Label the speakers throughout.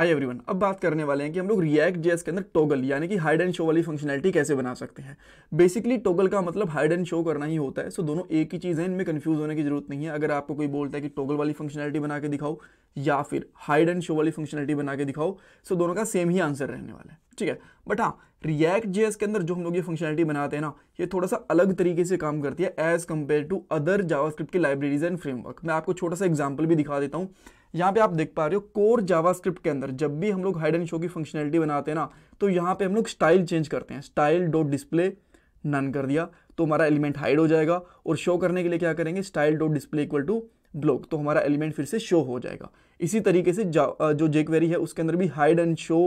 Speaker 1: आई everyone अब बात करने वाले हैं कि हम लोग रिएक्ट जेस के अंदर टोगल यानी कि हाइड एंड शो वाली फंक्शनैलिटी कैसे बना सकते हैं बेसिकली टोगल का मतलब हाइड एंड शो करना ही होता है सो so, दोनों एक ही चीज़ है इनमें कन्फ्यूज होने की जरूरत नहीं है अगर आपको कोई बोलता है कि टोगल वाली फंक्शनैलिटी बना के दिखाओ या फिर हाइड एंड शो वाली फंक्शनैलिटी बना के दिखाओ सो so, दोनों का सेम ही आंसर रहने वाला है ठीक है बट हाँ रिएक्ट जे के अंदर जो हम लोग ये फंक्शनलिटी बनाते हैं ना ये थोड़ा सा अलग तरीके से काम करती है as compared to other JavaScript की लाइब्रेरीज एंड फ्रेमवर्क मैं आपको छोटा सा एग्जाम्पल भी दिखा देता हूँ यहाँ पे आप देख पा रहे हो कोर जावास्क्रिप्ट के अंदर जब भी हम लोग हाइड एंड शो की फंक्शनलिटी बनाते हैं ना तो यहाँ पे हम लोग स्टाइल चेंज करते हैं स्टाइल डॉट डिस्प्ले नन कर दिया तो हमारा एलिमेंट हाइड हो जाएगा और शो करने के लिए क्या करेंगे style dot display equal to block तो हमारा एलिमेंट फिर से शो हो जाएगा इसी तरीके से जो जेक्वेरी है उसके अंदर भी hide and show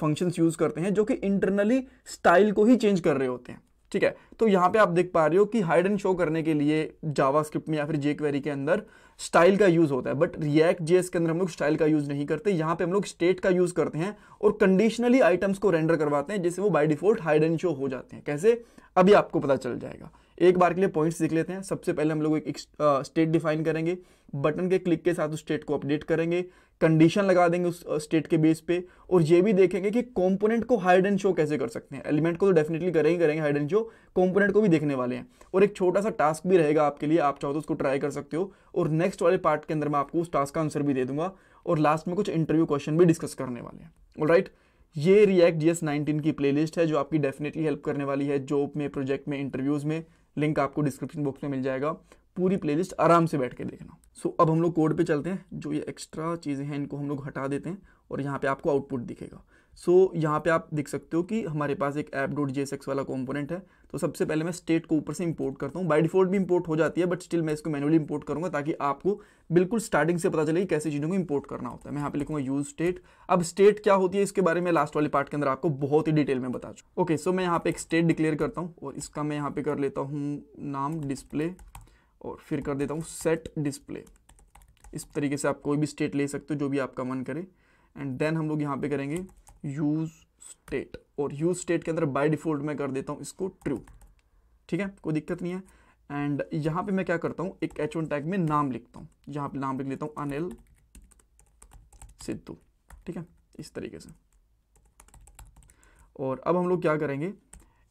Speaker 1: functions use करते हैं जो कि इंटरनली स्टाइल को ही चेंज कर रहे होते हैं ठीक है तो यहाँ पे आप देख पा रहे हो कि हाइड एंड शो करने के लिए जावा स्क्रिप्ट में या फिर जे क्वेरी के अंदर स्टाइल का यूज़ होता है बट रिएक्ट जेएस के अंदर हम लोग स्टाइल का यूज़ नहीं करते यहाँ पे हम लोग स्टेट का यूज़ करते हैं और कंडीशनली आइटम्स को रेंडर करवाते हैं जिससे वो by default hide and show हो जाते हैं कैसे अभी आपको पता चल जाएगा एक बार के लिए पॉइंट्स देख लेते हैं सबसे पहले हम लोग एक, स्टेट डिफाइन करेंगे बटन के क्लिक के साथ उस स्टेट को अपडेट करेंगे कंडीशन लगा देंगे उस स्टेट के बेस पे और ये भी देखेंगे कि कंपोनेंट को हाइड एंड शो कैसे कर सकते हैं एलिमेंट को तो डेफिनेटली करेंगे करेंगे हाइड एंड शो कंपोनेंट को भी देखने वाले हैं और एक छोटा सा टास्क भी रहेगा आपके लिए आप चाहो तो उसको ट्राई कर सकते हो और नेक्स्ट वाले पार्ट के अंदर मैं आपको उस टास्क का आंसर भी दे दूंगा और लास्ट में कुछ इंटरव्यू क्वेश्चन भी डिस्कस करने वाले हैं ऑल राइट ये रिएक्ट जी एस नाइनटीन की प्लेलिस्ट है जो आपकी डेफिनेटली हेल्प करने वाली है जॉब में प्रोजेक्ट में इंटरव्यूज़ में लिंक आपको डिस्क्रिप्शन बॉक्स में मिल जाएगा पूरी प्लेलिस्ट आराम से बैठ के देखना सो so, अब हम लोग कोड पे चलते हैं जो ये एक्स्ट्रा चीज़ें हैं इनको हम लोग हटा देते हैं और यहाँ पे आपको आउटपुट दिखेगा सो so, यहाँ पे आप देख सकते हो कि हमारे पास एक ऐप डॉट जी वाला कॉम्पोनेंट है तो सबसे पहले मैं स्टेट को ऊपर से इंपोर्ट करता हूँ बाई डिफॉल्ट भी इंपोर्ट हो जाती है बट स्टिल मैं इसको मैनुअली इंपोर्ट करूँगा ताकि आपको बिल्कुल स्टार्टिंग से पता चले कि कैसे चीज़ों को इंपोर्ट करना होता है मैं यहाँ पे लिखूँगा यूज स्टेट अब स्टेट क्या होती है इसके बारे में लास्ट वाले पार्ट के अंदर आपको बहुत ही डिटेल में बता चुका ओके सो मैं यहाँ पे एक स्टेट डिक्लेयर करता हूँ और इसका मैं यहाँ पे कर लेता हूँ नाम डिस्प्ले और फिर कर देता हूँ सेट डिस्प्ले इस तरीके से आप कोई भी स्टेट ले सकते हो जो भी आपका मन करे एंड देन हम लोग यहाँ पे करेंगे यूज स्टेट और यूज स्टेट के अंदर बाय डिफॉल्ट मैं कर देता हूँ इसको ट्रू ठीक है कोई दिक्कत नहीं है एंड यहाँ पे मैं क्या करता हूँ एक एच वन टैग में नाम लिखता हूँ यहाँ पे नाम लिख लेता हूँ अनिल सिद्धू ठीक है इस तरीके से और अब हम लोग क्या करेंगे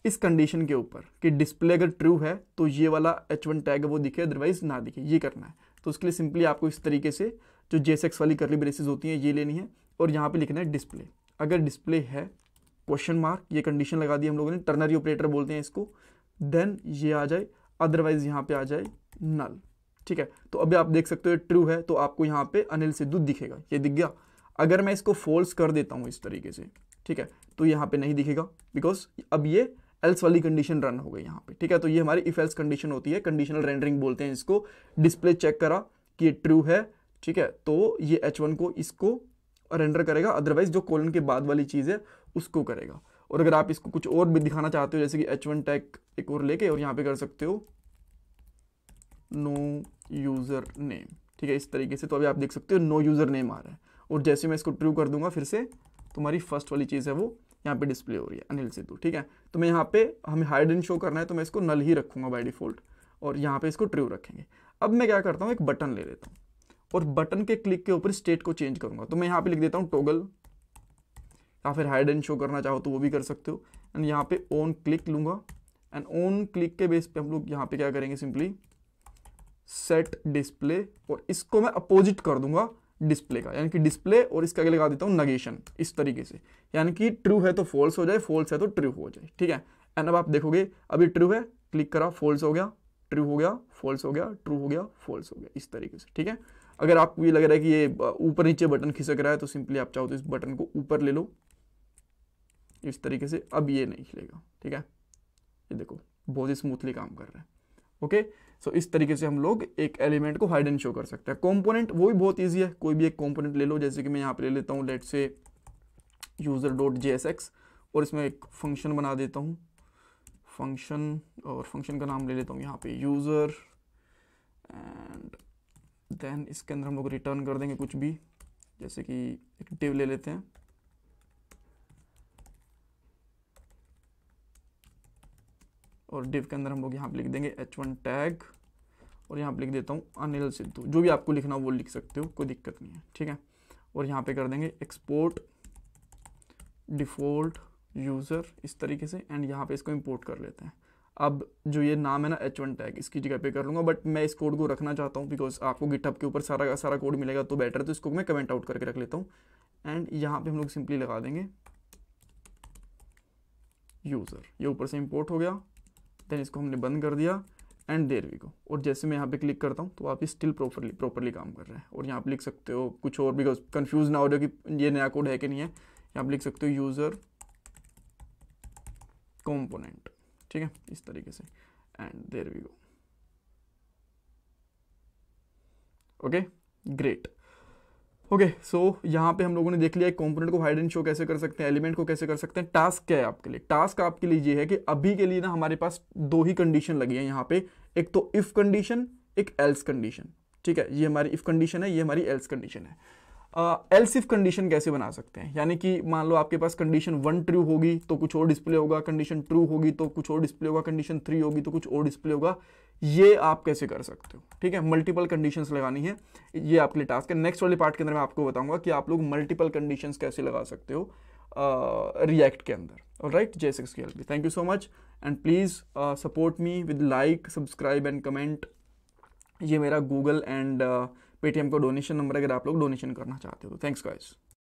Speaker 1: इस कंडीशन के ऊपर कि डिस्प्ले अगर ट्रू है तो ये वाला एच वन टैग वो दिखे अदरवाइज ना दिखे ये करना है तो उसके लिए सिंपली आपको इस तरीके से जो जेसेक्स वाली करली ब्रेसेस होती हैं ये लेनी है और यहाँ पे लिखना है डिस्प्ले अगर डिस्प्ले है क्वेश्चन मार्क ये कंडीशन लगा दी हम लोगों ने टर्नरी ऑपरेटर बोलते हैं इसको देन ये आ जाए अदरवाइज यहाँ पे आ जाए नल ठीक है तो अभी आप देख सकते हो ट्रू है तो आपको यहाँ पे अनिल सिद्धू दिखेगा ये दिख गया अगर मैं इसको फोल्स कर देता हूँ इस तरीके से ठीक है तो यहाँ पे नहीं दिखेगा बिकॉज अब ये एल्स वाली कंडीशन रन हो गई यहाँ पे ठीक है तो ये हमारी इफ एल्स कंडीशन होती है कंडीशनल रेंडरिंग बोलते हैं इसको डिस्प्ले चेक करा कि ये ट्रू है ठीक है तो ये एच वन को इसको और एंटर करेगा अदरवाइज जो कोलन के बाद वाली चीज़ है उसको करेगा और अगर आप इसको कुछ और भी दिखाना चाहते हो जैसे कि एच वन टैक एक और लेके और यहाँ पे कर सकते हो नो यूज़र नेम ठीक है इस तरीके से तो अभी आप देख सकते हो नो यूज़र नेम आ रहा है और जैसे मैं इसको ट्रू कर दूंगा फिर से तुम्हारी फर्स्ट वाली चीज़ है वो यहाँ पे डिस्प्ले हो रही है अनिल सिद्धू ठीक है तो मैं यहाँ पे हमें हाइड एंड शो करना है तो मैं इसको नल ही रखूंगा बाई डिफ़ॉल्ट और यहाँ पे इसको ट्रू रखेंगे अब मैं क्या करता हूँ एक बटन ले लेता हूँ और बटन के क्लिक के ऊपर स्टेट को चेंज करूंगा तो मैं यहाँ पे लिख देता हूँ टोगल या फिर हाइड एंड शो करना चाहो तो वो भी कर सकते हो एंड यहाँ पे ओन क्लिक लूंगा एंड ओन क्लिक के बेस पे हम लोग यहाँ पे क्या करेंगे सिंपली सेट डिस्प्ले और इसको मैं अपोजिट कर दूंगा डिस्प्ले का यानी कि डिस्प्ले और इसका लगा देता हूँ नगेशन इस तरीके से यानी कि ट्रू है तो फॉल्स हो जाए फॉल्स है तो ट्रू हो जाए ठीक है एंड अब आप देखोगे अभी ट्रू है क्लिक करा फॉल्स हो गया ट्रू हो गया फॉल्स हो गया ट्रू हो गया फॉल्स हो गया इस तरीके से ठीक है अगर आपको ये लग रहा है कि ये ऊपर नीचे बटन खिसक रहा है तो सिंपली आप चाहो तो इस बटन को ऊपर ले लो इस तरीके से अब ये नहीं खिलेगा ठीक है ये देखो बहुत ही स्मूथली काम कर रहा है ओके सो इस तरीके से हम लोग एक एलिमेंट को हाइड एंड शो कर सकते हैं कॉम्पोनेंट वो भी बहुत ईजी है कोई भी एक कॉम्पोनेंट ले लो जैसे कि मैं यहाँ पे ले लेता हूँ लेट से यूज़र डॉट जे और इसमें एक फंक्शन बना देता हूँ फंक्शन और फंक्शन का नाम ले लेता हूँ यहाँ पे यूज़र देन इसके अंदर हम लोग रिटर्न कर देंगे कुछ भी जैसे कि एक डिव ले लेते हैं और डिव के अंदर हम लोग यहाँ पर लिख देंगे एच वन टैग और यहाँ पर लिख देता हूँ अनिल सिद्धू जो भी आपको लिखना हो वो लिख सकते हो कोई दिक्कत नहीं है ठीक है और यहाँ पे कर देंगे एक्सपोर्ट डिफ़ॉल्ट यूज़र इस तरीके से एंड यहाँ पे इसको इंपोर्ट कर लेते हैं अब जो ये नाम है ना एच वन टैग इसकी जगह पे कर लूँगा बट मैं इस कोड को रखना चाहता हूँ बिकॉज आपको गिटअप के ऊपर सारा का सारा कोड मिलेगा तो बेटर है तो इसको मैं कमेंट आउट करके रख लेता हूँ एंड यहाँ पे हम लोग सिंपली लगा देंगे यूज़र ये ऊपर से इम्पोर्ट हो गया देन इसको हमने बंद कर दिया एंड देर वी को और जैसे मैं यहाँ पे क्लिक करता हूँ तो आप स्टिल प्रॉपरली प्रॉपरली काम कर रहे हैं और यहाँ पर लिख सकते हो कुछ और बिकॉज कन्फ्यूज ना हो जाए कि ये नया कोड है कि नहीं है यहाँ पर लिख सकते हो यूज़र कॉम्पोनेंट ठीक है इस तरीके से and there we go okay great okay so यहाँ पे हम लोगों ने देख लिया कंपोनेंट को हाइड एंड शो कैसे कर सकते हैं एलिमेंट को कैसे कर सकते हैं टास्क क्या है आपके लिए टास्क आपके लिए ये है कि अभी के लिए ना हमारे पास दो ही कंडीशन लगी है यहाँ पे एक तो इफ कंडीशन एक एल्स कंडीशन ठीक है ये हमारी इफ कंडीशन है ये हमारी एल्स कंडीशन है एल्सिफ कंडीशन कैसे बना सकते हैं यानी कि मान लो आपके पास कंडीशन वन ट्रू होगी तो कुछ और डिस्प्ले होगा कंडीशन ट्रू होगी तो कुछ और डिस्प्ले होगा कंडीशन थ्री होगी तो कुछ और डिस्प्ले होगा ये आप कैसे कर सकते हो ठीक है मल्टीपल कंडीशंस लगानी है ये आपके लिए टास्क है नेक्स्ट वाले पार्ट के अंदर मैं आपको बताऊंगा कि आप लोग मल्टीपल कंडीशंस कैसे लगा सकते हो रिएक्ट uh, के अंदर और राइट जय सिक्स के एल thank you so much and please support me with like subscribe and comment ये मेरा गूगल एंड uh, पेटीएम का डोनेशन नंबर अगर आप लोग डोनेशन करना चाहते हो तो थैंक्स गाइस